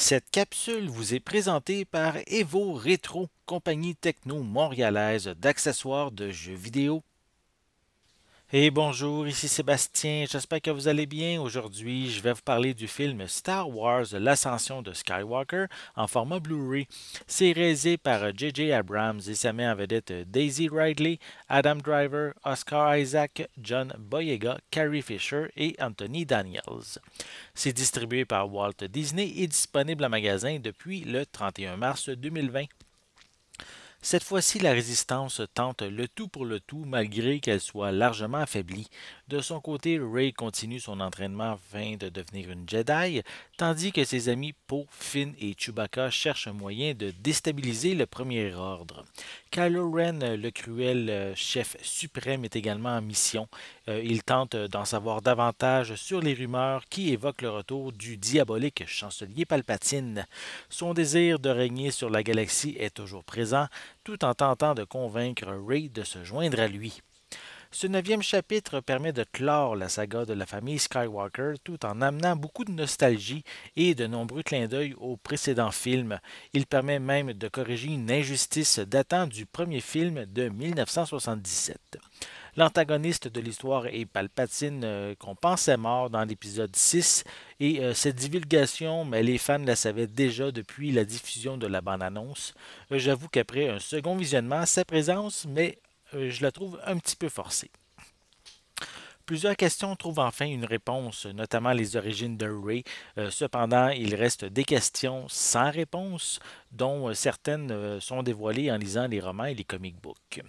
Cette capsule vous est présentée par Evo Retro, compagnie techno montréalaise d'accessoires de jeux vidéo et bonjour, ici Sébastien, j'espère que vous allez bien. Aujourd'hui, je vais vous parler du film Star Wars L'ascension de Skywalker en format Blu-ray. C'est réalisé par J.J. Abrams et sa mère en vedette Daisy Ridley, Adam Driver, Oscar Isaac, John Boyega, Carrie Fisher et Anthony Daniels. C'est distribué par Walt Disney et disponible en magasin depuis le 31 mars 2020. Cette fois-ci, la résistance tente le tout pour le tout malgré qu'elle soit largement affaiblie. De son côté, Ray continue son entraînement afin de devenir une Jedi, tandis que ses amis Poe, Finn et Chewbacca cherchent un moyen de déstabiliser le Premier Ordre. Kylo Ren, le cruel euh, chef suprême, est également en mission. Euh, il tente d'en savoir davantage sur les rumeurs qui évoquent le retour du diabolique chancelier Palpatine. Son désir de régner sur la galaxie est toujours présent, tout en tentant de convaincre Ray de se joindre à lui. Ce neuvième chapitre permet de clore la saga de la famille Skywalker tout en amenant beaucoup de nostalgie et de nombreux clins d'œil aux précédents films. Il permet même de corriger une injustice datant du premier film de 1977. L'antagoniste de l'histoire est Palpatine, euh, qu'on pensait mort dans l'épisode 6, et euh, cette divulgation, mais les fans la savaient déjà depuis la diffusion de la bande-annonce. Euh, j'avoue qu'après un second visionnement, sa présence, mais je la trouve un petit peu forcée. Plusieurs questions trouvent enfin une réponse, notamment les origines de Ray. cependant, il reste des questions sans réponse, dont euh, certaines euh, sont dévoilées en lisant les romans et les comic books.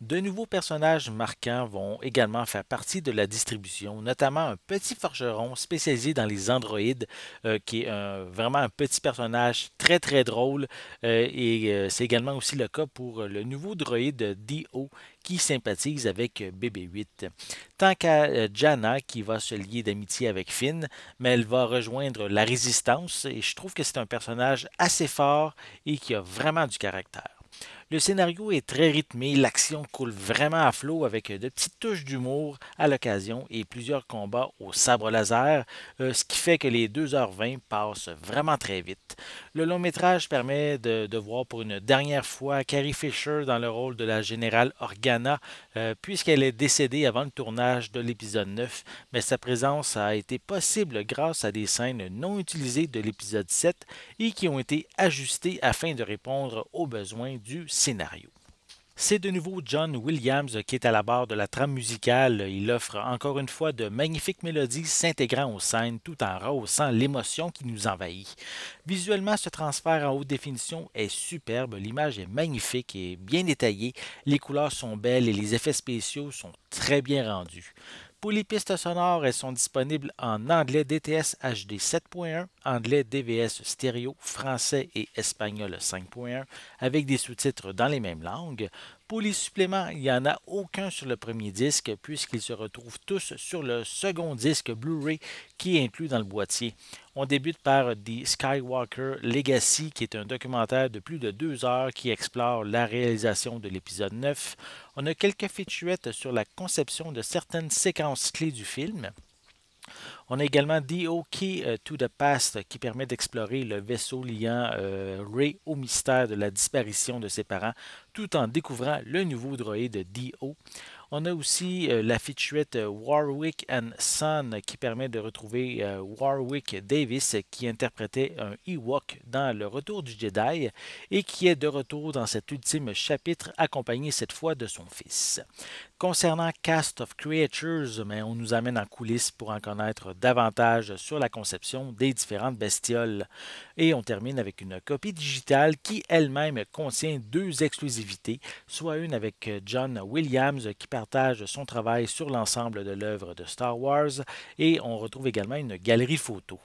De nouveaux personnages marquants vont également faire partie de la distribution, notamment un petit forgeron spécialisé dans les androïdes, euh, qui est vraiment un petit personnage très très drôle, et c'est également aussi le cas pour le nouveau droïde D.O. qui sympathise avec BB-8. Tant qu'à Jana qui va se lier d'amitié avec Finn, mais elle va rejoindre la résistance et je trouve que c'est un personnage assez fort et qui a vraiment du caractère. Le scénario est très rythmé, l'action coule vraiment à flot avec de petites touches d'humour à l'occasion et plusieurs combats au sabre laser, euh, ce qui fait que les 2h20 passent vraiment très vite. Le long métrage permet de, voir pour une dernière fois Carrie Fisher dans le rôle de la générale Organa, euh, puisqu'elle est décédée avant le tournage de l'épisode 9, mais sa présence a été possible grâce à des scènes non utilisées de l'épisode 7 et qui ont été ajustées afin de répondre aux besoins du scénario. C'est de nouveau John Williams qui est à la barre de la trame musicale. Il offre encore une fois de magnifiques mélodies s'intégrant aux scènes tout en rehaussant l'émotion qui nous envahit. Visuellement, ce transfert en haute définition est superbe. L'image est magnifique et bien détaillée. Les couleurs sont belles et les effets spéciaux sont très bien rendus. Pour les pistes sonores, elles sont disponibles en anglais DTS HD 7.1, anglais DVS stéréo, français et espagnol 5.1, avec des sous-titres dans les mêmes langues. Pour les suppléments, il n'y en a aucun sur le premier disque puisqu'ils se retrouvent tous sur le second disque Blu-ray qui est inclus dans le boîtier. On débute par The Skywalker Legacy, qui est un documentaire de plus de deux heures qui explore la réalisation de l'épisode 9. On a quelques fichuettes sur la conception de certaines séquences clés du film. On a également D.O. Key to the Past qui permet d'explorer le vaisseau liant euh, Ray au mystère de la disparition de ses parents tout en découvrant le nouveau droïde DO. On a aussi euh, la featurette euh, Warwick and Son qui permet de retrouver euh, Warwick Davis qui interprétait un Ewok dans Le Retour du Jedi et qui est de retour dans cet ultime chapitre accompagné cette fois de son fils. Concernant Cast of Creatures, mais ben, on nous amène en coulisses pour en connaître davantage sur la conception des différentes bestioles. Et on termine avec une copie digitale qui elle-même contient deux exclusivités, soit une avec John Williams qui partage son travail sur l'ensemble de l'œuvre de Star Wars et on retrouve également une galerie photo.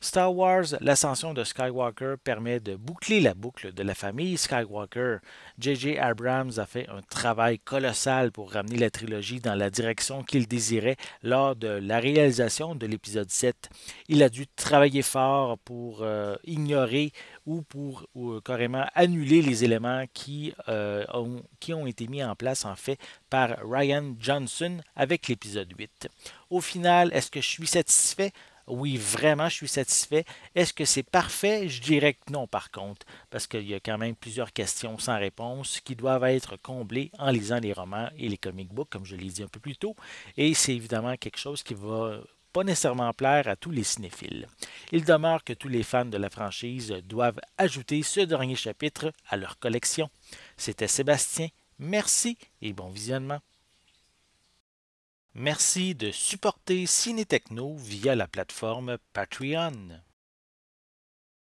Star Wars, l'ascension de Skywalker permet de boucler la boucle de la famille Skywalker. J.J. Abrams a fait un travail colossal pour ramener la trilogie dans la direction qu'il désirait lors de la réalisation de l'épisode 7. Il a dû travailler fort pour euh, ignorer ou pour euh, carrément annuler les éléments qui, euh, ont, qui ont été mis en place en fait par Ryan Johnson avec l'épisode 8. Au final, est-ce que je suis satisfait? oui, vraiment, je suis satisfait. Est-ce que c'est parfait? Je dirais que non, par contre, parce qu'il y a quand même plusieurs questions sans réponse qui doivent être comblées en lisant les romans et les comic books, comme je l'ai dit un peu plus tôt. Et c'est évidemment quelque chose qui va pas nécessairement plaire à tous les cinéphiles. Il demeure que tous les fans de la franchise doivent ajouter ce dernier chapitre à leur collection. C'était Sébastien. Merci et bon visionnement. Merci de supporter Ciné via la plateforme Patreon.